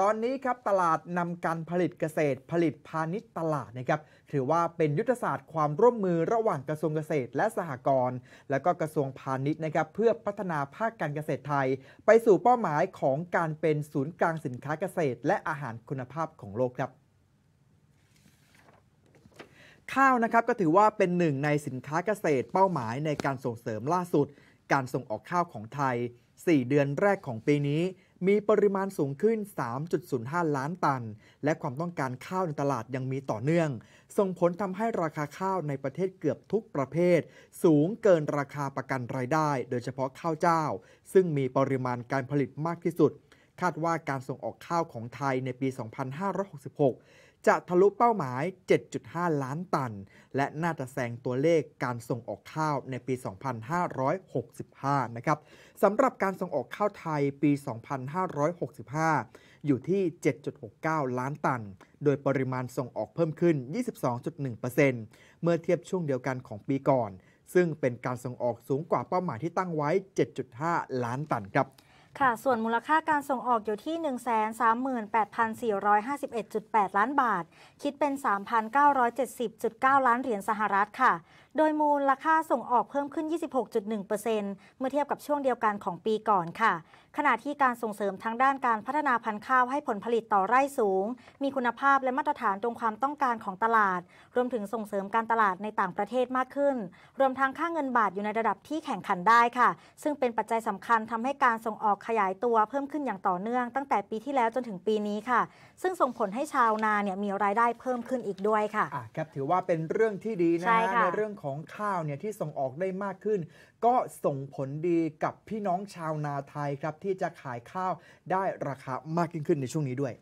ตอนนี้ครับตลาดนำการผลิตเกษตร ผลิตพาณิชย์ตลาดนะครับ ถือว่าเป็นยุทธศาสตร์ความร่วมมือระหว่างกระทรวงเกษตรและสหกรณ์และก็กระทรวงพาณิชย์นะครับ เพื่อพัฒนาภาคการเกษตรไทย ไปสู่เป้าหมายของการเป็นศูนย์กลางสินค้าเกษตร และอาหารคุณภาพของโลกครับ ข้าวนะครับก็ถือว่าเป็นหนึ่ง ในสินค้าเกษตรเป้าหมายในการส่งเสริมล่าสุด การส่งออกข้าวของไทย 4 เดือนแรกของปีนี้มีปริมาณสูงขึ้น 3.05 ล้านตัน และความต้องการข้าวในตลาดยังมีต่อเนื่อง ส่งผลทำให้ราคาข้าวในประเทศเกือบทุกประเภทสูงเกินราคาประกันรายได้ โดยเฉพาะข้าวเจ้า ซึ่งมีปริมาณการผลิตมากที่สุด คาดว่าการส่งออกข้าวของไทยในปี 2566จะทะลุเป้าหมาย 7.5 ล้านตัน และน่าจะแซงตัวเลขการส่งออกข้าวในปี 2565 นะครับสำหรับการส่งออกข้าวไทยปี 2565 อยู่ที่ 7.69 ล้านตัน โดยปริมาณส่งออกเพิ่มขึ้น 22.1%เมื่อเทียบช่วงเดียวกันของปีก่อน ซึ่งเป็นการส่งออกสูงกว่าเป้าหมายที่ตั้งไว้ 7.5 ล้านตันครับค่ะ ส่วนมูลค่าการส่งออกอยู่ที่ 138,451.8 ล้านบาท คิดเป็น 3,970.9 ล้านเหรียญสหรัฐค่ะโดยมูลราคาส่งออกเพิ่มขึ้น 26.1%เมื่อเทียบกับช่วงเดียวกันของปีก่อนค่ะขณะที่การส่งเสริมทางด้านการพัฒนาพันธุ์ข้าวให้ผลผลิตต่อไร่สูง มีคุณภาพและมาตรฐานตรงความต้องการของตลาด รวมถึงส่งเสริมการตลาดในต่างประเทศมากขึ้น รวมทั้งค่าเงินบาทอยู่ในระดับที่แข่งขันได้ค่ะ ซึ่งเป็นปัจจัยสำคัญทำให้การส่งออกขยายตัวเพิ่มขึ้นอย่างต่อเนื่องตั้งแต่ปีที่แล้วจนถึงปีนี้ค่ะ ซึ่งส่งผลให้ชาวนาเนี่ยมีรายได้เพิ่มขึ้นอีกด้วยค่ะะครับถือว่าเป็นเรื่องที่ดีนะในเรื่องของข้าวเนี่ยที่ส่งออกได้มากขึ้น ก็ส่งผลดีกับพี่น้องชาวนาไทยครับ ที่จะขายข้าวได้ราคามากยิ่งขึ้นในช่วงนี้ด้วย